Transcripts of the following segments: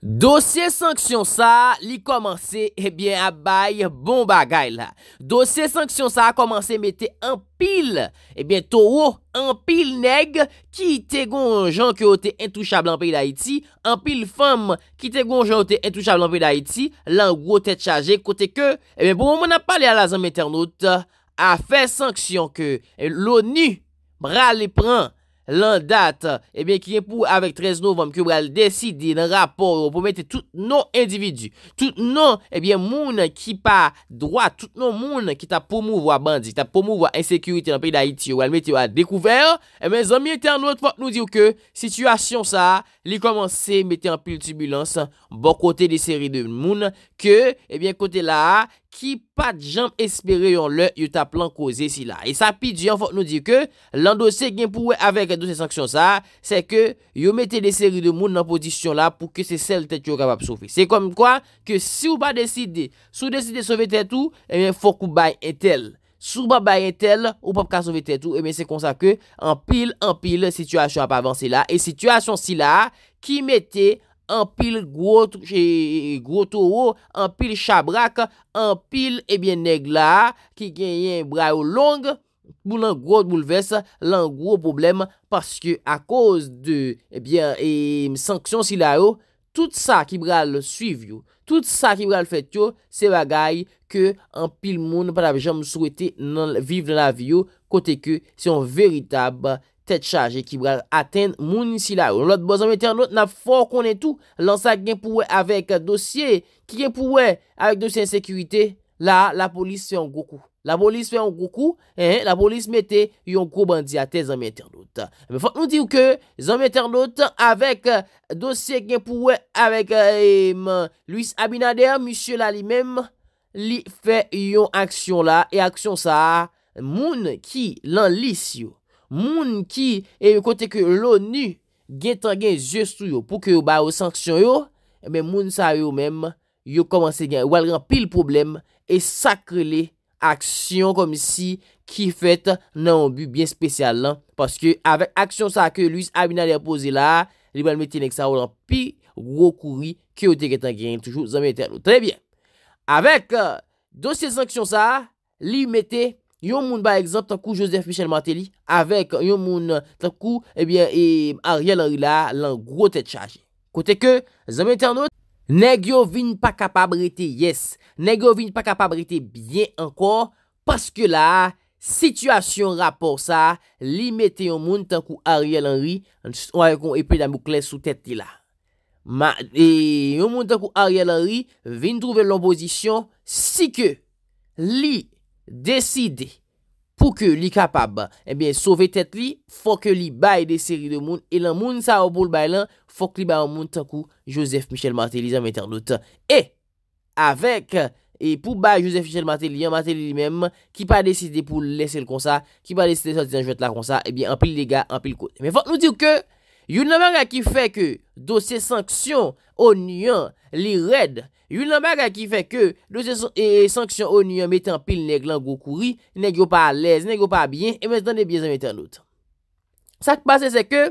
Dosye sanksyon sa li komanse ebyen abay bon bagay la Dosye sanksyon sa a komanse mette anpil Ebyen to ou anpil neg ki te gonjon ki ote entouchable anpey da iti Anpil fam ki te gonjon ki ote entouchable anpey da iti Lan ou ote chaje kote ke Ebyen pou moun a pale a la zanm internaut A fe sanksyon ke louni bra li e pran lan dat, ebyen ki gen pou avek 13 novem, ki ou al desidi nan rapor pou mette tout nou individu, tout nou, ebyen moun ki pa drwa, tout nou moun ki ta pou mouvo a bandi, ki ta pou mouvo a insekurity nan peyi da Haiti, ou al mette ou a dekouver, ebyen zanmite an nou etfot nou diw ke, situasyon sa, li komanse mette an pil tibulans, bon kote de seri de moun, ke, ebyen kote la, Ki pat jan espere yon lè, yon ta plan koze si la. E sa pi diyan, fok nou di ke, lan dosè gen pou wè avek do se sanksyon sa, se ke yon mette de seri de moun nan posisyon la pou ke se sel tet yo kapap sofe. Se kom kwa, ke si ou pa deside, sou deside sove tet ou, e men fok ou bay etel. Sou ba bay etel, ou pap ka sove tet ou, e men se konsa ke, an pil, an pil, situasyon ap avansi la, e situasyon si la, ki mette... An pil grotoro, e, an pil chabrak, an pil e negla ki genye brayo long pou lan grot bouleves lan grot problem paske a koz de msanksyon e si la yo, tout sa ki bral suiv yo. Tout sa ki bral fet yo, se bagay ke an pil moun pata bejan m souwete nan viv nan la yo kote ke se yon veritab genye. ete chaje ki vwaz aten moun insi la. Ou lot bo zanm internot na fò konen tou lan sa gen pouwe avèk dosye ki gen pouwe avèk dosye nsekurite, la la polis fè an goku. La polis fè an goku la polis mette yon kou bandi atè zanm internot. Me fòt nou diw ke zanm internot avèk euh, dosye gen pouwe avèk euh, euh, Louis Abinader monsye la li mèm li fè yon aksyon la e aksyon sa moun ki lan lis yon. Moun ki e yon kote ke l'ONU getan gen zestou yo pou ke yo ba yo sanksyon yo, e, men moun sa yo men yo komanse gen, wal gen pil problem, e sakre li aksyon kom si ki fète nan yon bu bien spesyal lan. Paske avek aksyon sa ke luis abina li apose la, li ban meti nek sa walan pi wokouri ki yo te getan gen, toujou zan meti an nou. Tre bien, avek euh, dosye sanksyon sa, li meti, Yon moun ba egzop tan kou Joseph Michel Martelly Avèk yon moun tan kou Ebyen eh e Ariel Henry la Lan gro tèt chaj Kote ke zanmè tè anot Neg yo vin pa kapabritè yes Neg yo vin pa kapabritè bien ankon Paske la Sityasyon rapor sa Li mette yon moun tan kou Ariel Henry Wè kon epè da mouk lè sou tèt di la Ma E yon moun tan kou Ariel Henry Vin trouve l'omposisyon Si ke li Deside pou ke li kapab, ebyen, eh sove tet li, fok ke li baye de seri de moun, e lan moun sa waboul bay lan, fok li baye an moun tankou Joseph Michel Martelly, zan mwen ternote. E, avek, e pou baye Joseph Michel Martelly, yon Martelly li menm, ki pa deside pou lese l konsa, ki pa deside sa disan jwet la konsa, ebyen, eh anpil lega, anpil kote. Me fok nou diw ke... Yon nanmè rè ki fè kè dosye sanksyon o nyan li rèd, yon nanmè rè ki fè kè dosye e, e, sanksyon o nyan metan pil neg langou kouri, neg yo pa lez, neg yo pa byen, e metan de byen zan metan lout. Sa k pasè se kè,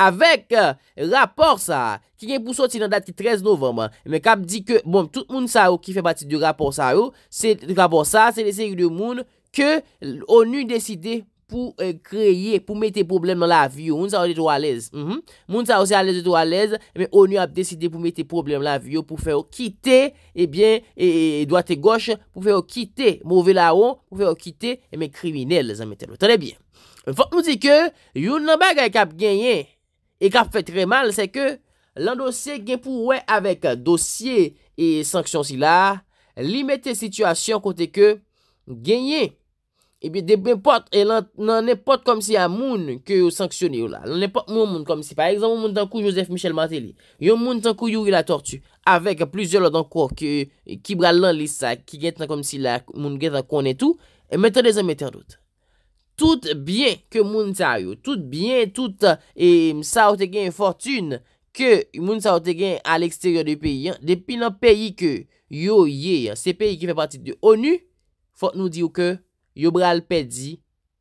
avèk uh, rapor sa, ki gen pou soti nan dati 13 novem, men kap di kè, bon, tout moun sa ou ki fè pati de rapor sa ou, se rapor sa, se de seri de moun, ke o nyan deside pou. pou euh, kreyye, pou mete problem nan la aviyo, moun sa wote dro alez. Mhm. Moun sa wote alez, dro alez, e men onye ap deside pou mete problem nan la aviyo, pou fè wò kite, e bien, e, e, doate gòsh, pou fè wò kite, mòve la wò, pou fè wò kite, men kriminel, zanmèten. Tè lè biè. Fòk nou di ke, yon nan baga e kap genye, e kap fè tre mal, se ke, lan dosye gen pou wè, avek dosye, e sanksyon si la, li mete situasyon kote ke, genye, E bi depen pot, nan ne pot kom si a moun ke yo sanksyon yo la. Nan ne pot moun moun kom si. Par exemple, moun tankou Joseph Michel Martelly. Yo moun tankou yo yu yu la tortue. Avek plizye lò dan kò ki, ki bral lan lisa, ki get nan kom si la, moun get nan konen tou. Mette dezen, mette an dout. Tout bien ke moun ta yo. Tout bien, tout saoutegen fortune ke moun saoutegen a l'eksteryon de peyi. Depi nan peyi ke yo ye, se peyi ki fe pati de ONU, fote nou diyo ke, yo bral pedi,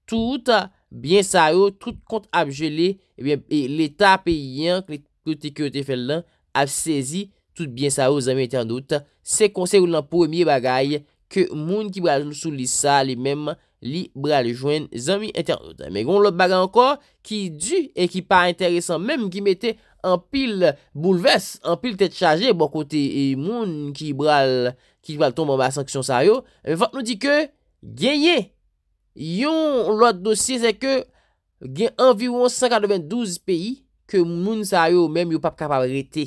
tout, bien sa yo, tout kont ap jeli, ebyen, e l'eta pe yank, l'ekote kote fel lan, ap sezi, tout bien sa yo, zami internet, se konser ou nan pwemi bagay, ke moun ki bral sou li sa, li mem, li bral jwen, zami internet, me goun lop bagay ankor, ki du, e ki pa interesen, mem ki mette, anpil bouleves, anpil tet chaje, bon kote, e moun ki bral, ki bral tom anba sanksyon sa yo, e eh, vant nou di ke, Genye, yon lot dosye se ke gen environ 192 peyi ke moun sa yo mèm yo pap kapab rete.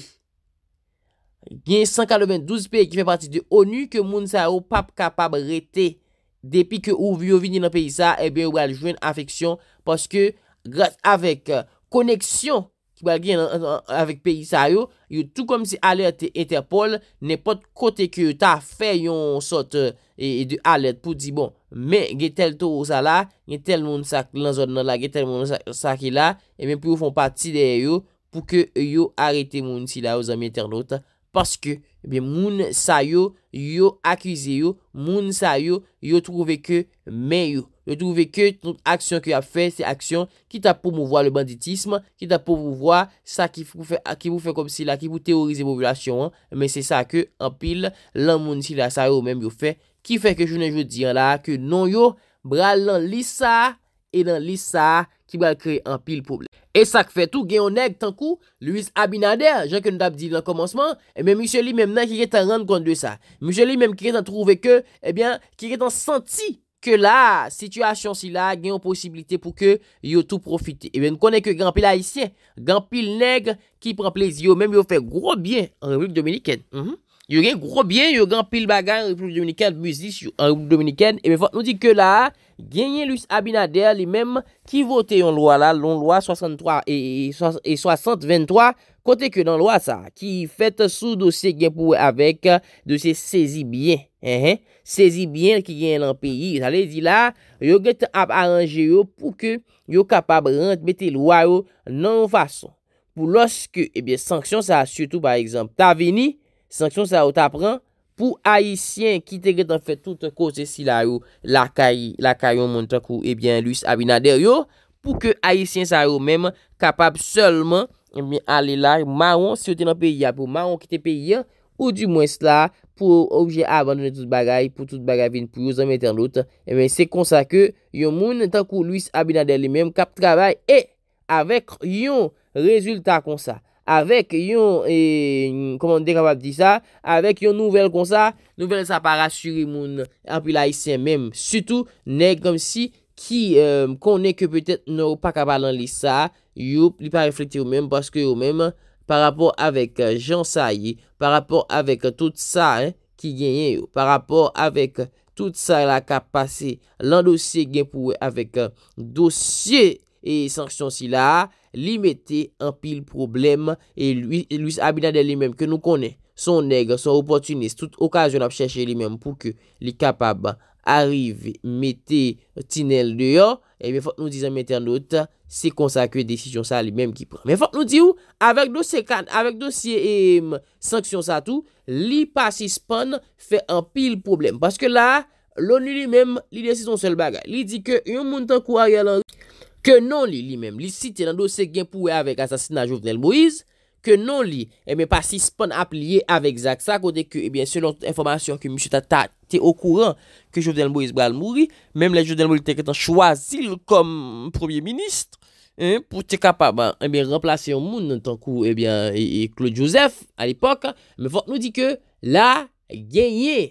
Genye 192 peyi ki fè pati de ONU ke moun sa yo pap kapab rete. Depi ke ou vyo vini nan peyi sa, ebe eh ou aljwen anfeksyon paske grat avèk eh, koneksyon. Bal gen avik peyi sa yo, yo tout kom si alerte Interpol, ne pot kote ki yo ta fe yon sot euh, e de alerte pou di bon. Me, ge tel to ou sa la, ge tel moun sak lan zon nan la, ge tel moun sak la, e men pou yo fon pati de yo pou ke yo arete moun si la ou zami internot. Paske. Moun sa yo, yo akize yo, moun sa yo, yo trove ke men yo. Yo trove ke ton aksyon ki a fe, se aksyon ki ta pou mou vwa le banditisme, ki ta pou mou vwa sa ki pou fe kom si la, ki pou teorize mou vla syon. Men se sa ke, an pil, lan moun si la sa yo men yo fe, ki fe ke jounen yo diyan la, ke non yo, bral lan lisa, e lan lisa, ki bral kre an pil problem. E sak fè tou gen yon neg tan kou, Louis Abinader, jen ke nou dap di nan komanseman, e mè monsye li mèm nan ki kè tan rande kon de sa. Monsye li mèm ki kè tan trouve ke, e bè, ki kè tan santi ke la situasyon si la gen yon posibilite pou ke yo tou profite. E mè mèm konen ke gampil haisyen, gampil neg ki pran plezi yo, mèm yo fè gro bie en Republik Dominikèn. Mhm. yon gen grobyen, yon gen pil bagay yon republi dominiken, yon republi dominiken, e eh mwen fote nou di ke la, genyen lus abinader li menm ki vote yon lwa la, loun lwa 63 e 60-23, kote ke yon lwa sa, ki fete sou do se gen pouwe avek do se sezi byen, sezi byen ki gen lan peyi, yon ale di la, yon gen te ap aranje yo pou ke yon kapab rentmete lwa yo nan fason. Pou loske, ebyen, sanksyon sa, sutou par exemple, ta veni, Sanksyon sa ou ta pran pou ayisyen ki te gre tan fe tout kon se si la yo lakayon moun tankou ebyen eh luis abinader yo pou ke ayisyen sa yo mèm kapap solman ebyen eh ale la maron si yo te nan peyi ya pou maron ki te peyi ya ou di mwen sla pou obje avandone tout bagay pou tout bagay vin pou yo zan meten lout. Ebyen eh se konsa ke yon moun tankou luis abinader li mèm kap travay e avek yon rezultat konsa. E, avek yon nouvel konsa, nouvel sa pa rasyuri moun api la isen menm. Soutou, nek kom si ki e, konen ke petet nou pa kapa lan li sa, yo li pa reflekte ou menm, paske ou menm par rapport avek e, jan sa ye, par rapport avek tout sa ki genye yo, par rapport avek tout sa la ka pase, lan dosye gen pou we avek dosye e sanksyon si la a, li mette an pil problem e Louis Abinader li menm ke nou konen, son neg, son opportunist tout okazyon ap chèche li menm pou ke li kapab arrive mette tinel deyon e men fòk nou di zan mette an not se konsakwe desisyon sa li menm ki pran men fòk nou di ou, avek dosye avek dosye e m sanksyon sa tou li pasi span fe an pil problem, paske la l'ONU li menm li desise ton sel bagay li di ke yon moun tan kou a yal an Ke nan li li menm, li si te nan dosye genpouwe avek asasina Jouvenel Moïse, ke nan li, eme eh pasi spon ap liye avek Zak Sarko de ke, ebyen, selon tout informasyon ke M. Tata te okouran ke Jouvenel Moïse bral mouri, menm la Jouvenel Moïse te ketan chwazil kom premier ministre, pou te kapab, eme, eh remplase yon moun, tan kou, ebyen, eh Claude Joseph, al epok, me fok nou di ke, la, genye,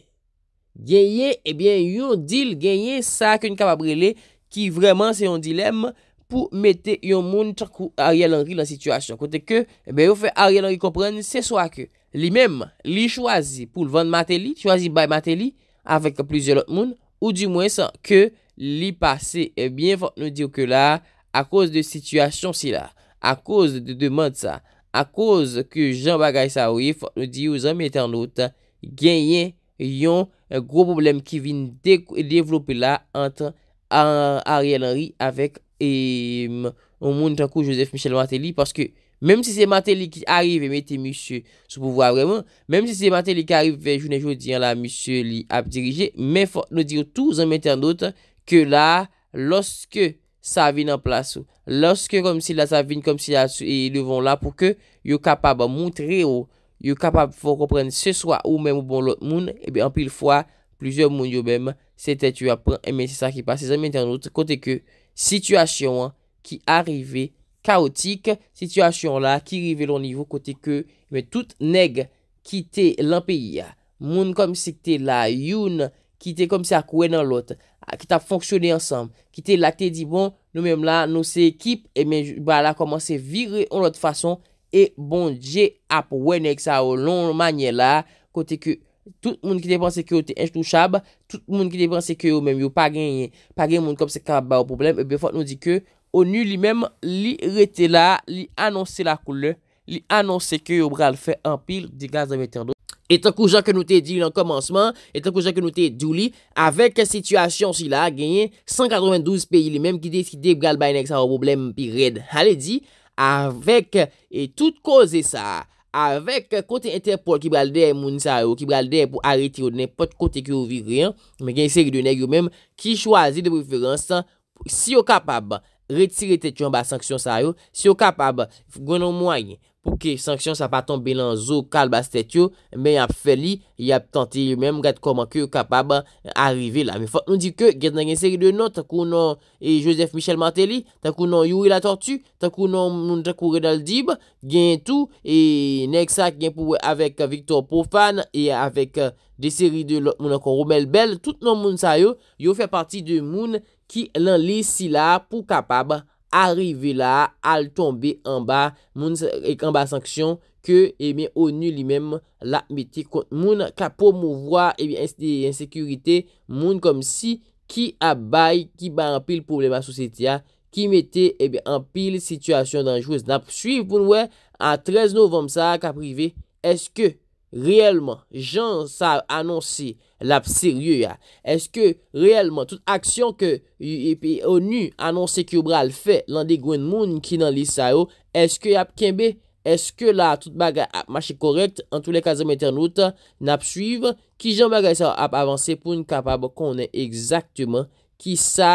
genye, ebyen, yon dil genye sa ke nika pa brele, Ki vreman se yon dilem pou mette yon moun chakou Ariel Henry la sitwasyon. Kote ke, eh be yo fe Ariel Henry kompren, se swa ke li mem li chwazi pou l van Mateli, chwazi bay Mateli, avèk plizye lot moun, ou di mwen san ke li pase, ebyen eh fòk nou diyo ke la, a kòz de sitwasyon si la, a kòz de demand sa, a kòz ke Jean Bagay Saoui, fòk nou diyo zan mette an lout, genyen yon eh, gro problem ki vin devlopi la antre. a Ariel Henry avek e moun tankou Joseph Michel Martelly paske menm se e se Martelly ki arrive ve mette misye sou pou vwa vremen menm se se Martelly ki arrive ve jounen joudi an la misye li ap dirije menm nou dire tou zan mette an dot ke la loske sa vin an plasou loske kom si la sa vin kom si la sou e yon voun la pou ke yon kapab moun tre yon kapab pou repren se swa ou menm ou bon lout moun e ben apil fwa plizye moun yo bem, se te tue apwen, e eh, men se sa ki pase, se sa men ten lout, kote ke, sityasyon, ki a rive, kaotik, sityasyon la, ki rive lon nivou, kote ke, men tout neg, ki te lan peyi, moun kom se te la, youn, ki te kom se akwen nan lot, ki ta fonksyonen ansam, ki te la, te di bon, nou men la, nou se ekip, e men, ba la, komanse vire, an lot fason, e bon, je apwen ek sa, ou lon manye la, kote ke, Tout moun ki depan seke yo te enj tou chab, tout moun ki depan seke yo mèm yo pa gen yon moun kom se ka ba ou problem. Befot nou di ke, ONU li mèm li rete la, li anons se la koule, li anons seke yo bral fe en pil di gaz da metando. Etan kou jan ke nou te di lan komansman, etan kou jan ke nou te di ou li, avek situasyon si la, genye 192 peyi li mèm ki dekide bral bayen ek sa ou problem pi red. Ale di, avek e tout koze sa. Avèk kote interpòl ki braldeye mouni sa yo, ki braldeye pou arreti yo de nepot kote ki ouvi reyon, me gen seri de neg yo mèm ki chwazi de preferansan si yo kapab retire tetyon ba sanksyon sa yo, si yo kapab gwenon mwanyen. Pouke sanksyon sa pa tombe lan zo kalb astet yo, men ap feli, y ap tante yo menm gade koman ki yo kapab eh, arive la. Me fote nou di ke, gen nan gen seri de nou, takou nan eh, Joseph Michel Martelly, takou nan Youi la Tortue, takou nan moun takou Redaldib, gen tou, e nek sa gen pouwe avek Victor Pofan, e avek de seri de moun akon Romel Bel, tout nan moun sa yo, yo fe parti de moun ki lan lesi la pou kapab arive. arive eh la al tombe an ba moun ek an ba sanksyon ke eme ou nye li mem la meti kont moun ka pou mou vwa eme insikurite moun kom si ki abay ki ba an pil problema sou ah, setia ki meti eme eh an pil sityasyon danjouz. Na psuiv pou noue eh, an 13 novem sa ka prive eske reyelman jan sa anonsi Lap serye ya. Eske reyelman, tout aksyon ke yu epi ONU anonse ki yo bral fe lan de gwen moun ki nan lis sa yo, eske ap kenbe, eske la tout bagay ap mache korekt, an tou le kazem internet, nap suyv, ki jan bagay sa ap avanse pou n kapab konen ekzaktman ki sa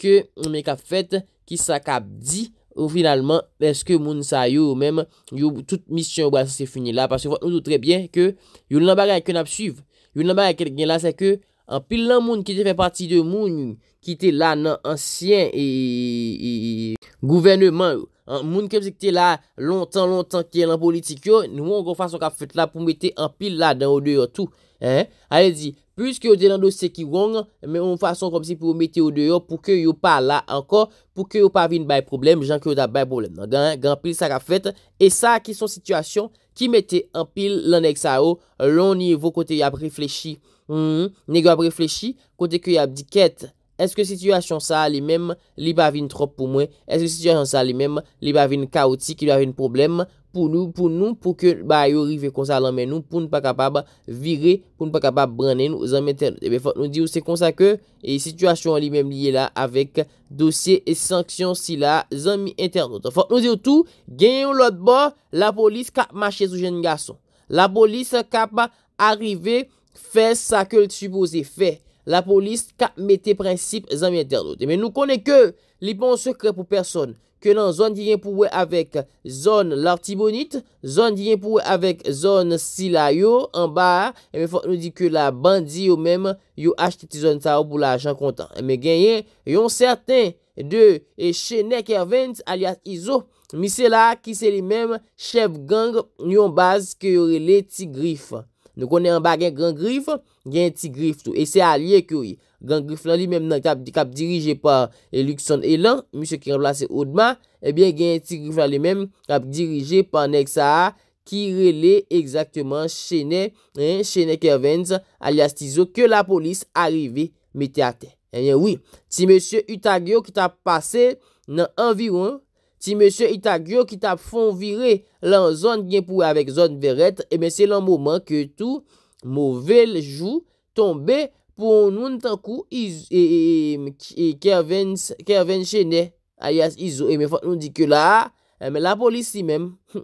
ke mwen kap fet, ki sa kap di, ou finalman, eske moun sa yo ou menm, yo tout misyon waz se finye la, pas yo vat nou do trebyen ke yo nan bagay ke nap suyv, Yon nan ba yon kel gen la se ke, an pil lan moun ki te fe pati de moun ki te la nan ansyen e, e, e gouverneman. An moun kem se ki te la lontan lontan ki e lan politik yo, nou an kon fason ka fet la pou mette an pil la dan ou deyo tou. Ale di, plus ki yo deyan do se ki wong, men an fason kon si pou mette ou deyo pou ke yo pa la ankon, pou ke yo pa vin bay problem, jan ki yo da bay problem. Gan pil sa ka fet, e sa ki son situasyon. Ki mette an pil lanek sa ou, loni evo kote yap reflechi. Hmm, negwa reflechi, kote ke yap diket. Eske situasyon sa li men, li ba avine trop pou mwen. Eske situasyon sa li men, li ba avine kaotik, li ba avine problem pou nou, pou nou, pou ke ba yo rive konsa lan men nou, pou nou pa kapab vire, pou nou pa kapab brane nou zanmi internet. Ebe fote nou di ou se konsa ke, e situasyon li men liye la avek dosye e sanksyon si la zanmi internet. Fote nou di ou tou, genyon lot bo, la polis ka mache sou jen gason. La polis ka pa arrive, fe sa ke l tsubose fe. la polis ka mette prinsip zanmye interlote. Me nou kone ke li pon sekre pou person, ke nan zon di gen pou we avek zon larti bonit, zon di gen pou we avek zon sila yo, an ba, e me fok nou di ke la bandi yo mem, yo achte ti zon ta ou pou la ajan kontan. E me genyen, yon certain de e chenek ervent alias izo, mi se la ki se li mem chev gang yon baz ke yon leti grifan. Nou konen an bagen Grand Grif, gen ti Grif tou. E se a liye ki wè, Grand Grif lan li mèm nan kap dirije pa e, Luxon Elan, mèm se ki an plase Oudma, e bè gen ti Grif lan li mèm kap dirije pa Nexaha ki rele exactement chenè, chenè Kevins alias Tizou ke la polis arive metè a te. E bè wè, ti mèm se Utagyo ki tap pase nan enviroun Ti monsye ita gyo ki ta fonvire lan zon gen pou avek zon veret, e men se lan mouman ke tou mouvel jou tombe pou nou tan kou e, e, e kerven chene a yas izou. E men fote nou di ke la, e men la polis si men, hm,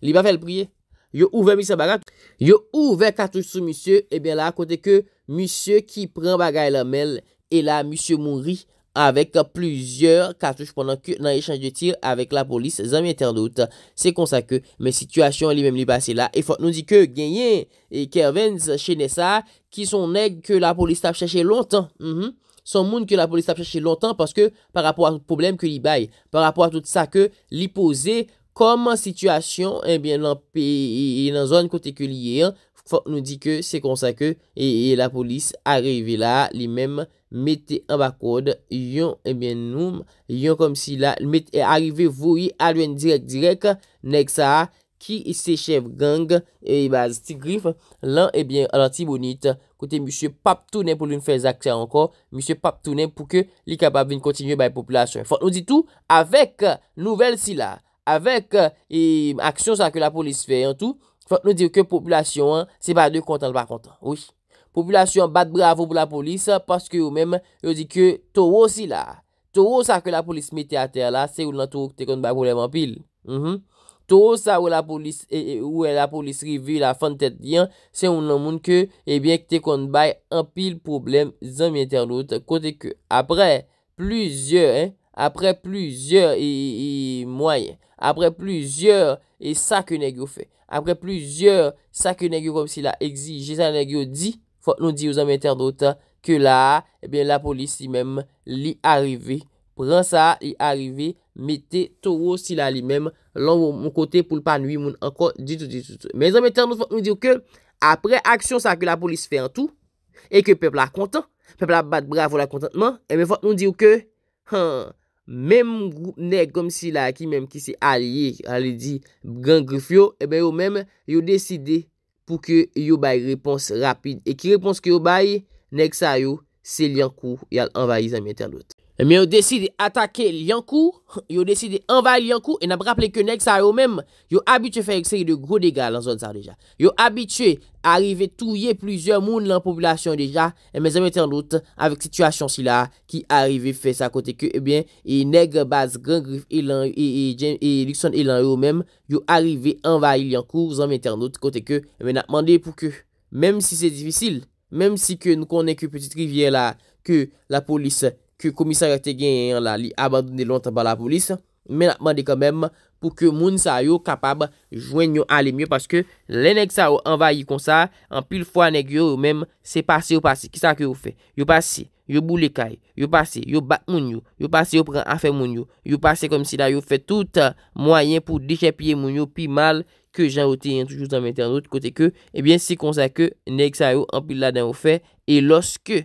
li pa fel priye. Yo ouve monsye bagay, yo ouve katouj sou monsye, e men la akonte ke monsye ki pren bagay la mel, e la monsye mounri. Avèk plüzyèr katouj pwèndan kè nan yè chanj de tir avèk la polis zèm yè tèr dout. Sè kon sa kè mè situasyon li mèm li eh basè la. E fòk nou di kè genyen Kervenz chenè sa ki son nèk kè la polis tap chèche lontan. Son moun kè la polis tap chèche lontan paske par apò an poublem kè li baye. Par apò an tout sa kè li posè kòm an situasyon e bè nan zòn kote kè li yè. Fòk nou di kè sè kon sa kè e la polis arèvè la li mèm. mette an ba kode, yon ebyen eh noum, yon kom si la, mette e eh, arive voui, alwen direk direk, nek sa, ki sechev gang, e eh, baz ti grif, lan ebyen alanti bonite, kote Monsie Pap Tounen pou loun fèz akse an kon, Monsie Pap Tounen pou ke li kabab vin kontinye bay populasyon. Fok nou di tou, avek nouvel si la, avek aksyon sa ke la polis fè, fok nou di tou, ke populasyon, se ba de kontan, le ba kontan, wish. Populasyon bat bravo pou la polis paske mhm. eh yo menm yo di ke to wo si la. To wo sa ke la polis mete a ter la se ou nan to wè la polis revi la fan tet diyan se ou nan moun ke ebyen ke te kon bay an pil problem zan mi internet kote ke apre pluzyor apre pluzyor apre pluzyor apre pluzyor apre pluzyor Fote nou di ou zan mèter dote ke la, e bè la polis si mèm li arrivé. Pou zan sa li arrivé, mette toro si la li mèm lan moun kote pou l'panoui moun ankon ditou ditou ditou. Mè zan mèter dote fote nou di ou ke, apre aksyon sa ke la polis fè an tou, e ke pep la kontant, pep la bat bravo la kontantman, e mè fote nou di ou ke, mèm moun goup nèk kom si la ki mèm ki se a liye, a li di gangrifyo, e bè yo mèm yo desidey. pou ke yo bay repons rapide. E ki repons ki yo bay, nek sa yo, se li an kou, yal anvayizan mi internet. Eme eh yo deside atake liankou, yo deside envaye liankou, e na braple ke neg sa yo mem, yo abitwe fe ek seri de gro dega eh eh lan zon zar deja. Yo abitwe arive touye plizye moun lan populasyon deja, eme zanmete an not, avek situasyon si la, ki arive fe sa kote ke, ebyen, e neg baz gangrif e lans, e jen, e lukson e lans yo mem, yo arive envaye liankou, zanmete an not, kote ke, eme nan mande pou ke, menm si se difisil, menm si ke nou konen ke petit rivye la, ke la polis, komisaryate gen yon la li abandone lontan ba la polis, men akman de kamem pou ke moun sa yo kapab jwen yon ale myo, paske le nek sa yo anvayi konsa, anpil fwa nek yo ou mem, se pase ou pase kisa ke ou fe, yo pase, yo boule kay, yo pase, yo bat moun yo, yo pase yo pren afe moun yo, yo pase kom si la yo fe touta euh, mwayen pou dekepye moun yo, pi mal, ke jan oti yon toujouz anvente anot, kote ke ebyen eh si konsa ke, nek sa yo anpil la den ou fe, e loske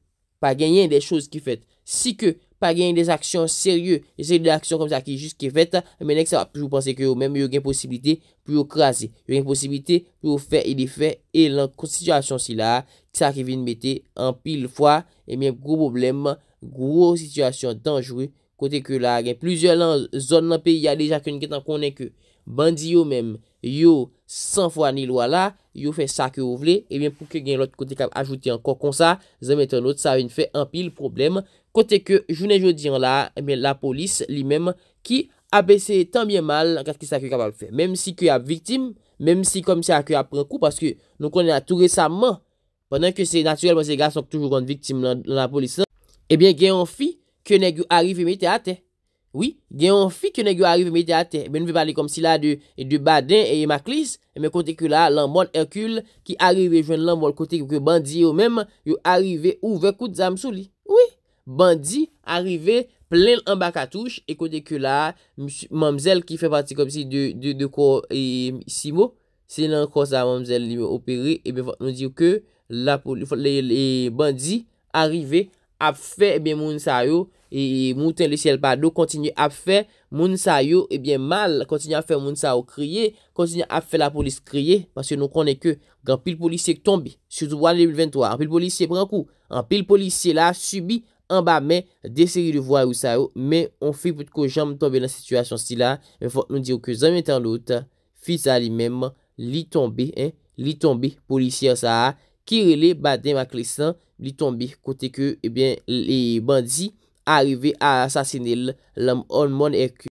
pa gen yon de chouz ki fet. Si ke pa gen yon de aksyon seryou, yon se yon de aksyon kom sa ki jous ki fet, menek sa wap jwou panse ke yo men, yo gen posibilite pou yo krasi. Yo gen posibilite pou yo fe, e de fe, e lan kon situasyon si la, ki sa ke vin mette, an pil fwa, e men gro problem, gro situasyon danjou, kote ke la, gen plizye lan zon nan pe, ya deja ken yon ketan konen ke, bandi yo men, Yo san fwa ni lwa la, yo fe sa ke ou vle, ebyen pou ke gen lout kote kap ajoute anko kon sa, zan metan lout sa ven fe anpil problem. Kote ke jounen joudian la, ebyen la polis li menm ki abese tan bien mal ankat ki sa ke kap ap fe. Mem si ke ap viktim, mem si kom si a ke ap pren kou, paske nou konen a tou resamman, pandan ke se natyrelman se gal sonk toujou rande viktim nan la polis la, ebyen gen anfi ke neg yo arive me te ate. Oui, gen yon fi kwenen yon arive mediate. Ben yon ve pale kom si la de baden e yon maklis. E men kote ke la, lan bon herkul ki arive jwen lan bon kote ke bandi yon men. Yon arive ouve kout zamsou li. Oui, bandi arive plen an baka touche. E kote ke la, mamzel ki fe pati kom si de kwa si mo. Se nan kosa mamzel yon operi. E men fote nou diyo ke, le bandi arive. ap fe eh moun sa yo, e moun ten le siel pado, kontinye ap fe moun sa yo, e bien mal, kontinye ap fe moun sa yo kriye, kontinye ap fe la polis kriye, parce nou konen ke, gen pil polisye k tombe, sou tou wane 2023, an pil polisye pre an kou, an pil polisye la, subi an ba men, deseri le wane ou sa yo, men on fi pout ko jam tombe nan situasyon si la, men fote nou diyo ke zanm entan lout, fi sa li mem, li tombe, li tombe, polisye an sa a, ki rele baden ma klesan, li tombe kote ke ebyen eh li bandi arive a sasine l amon eke.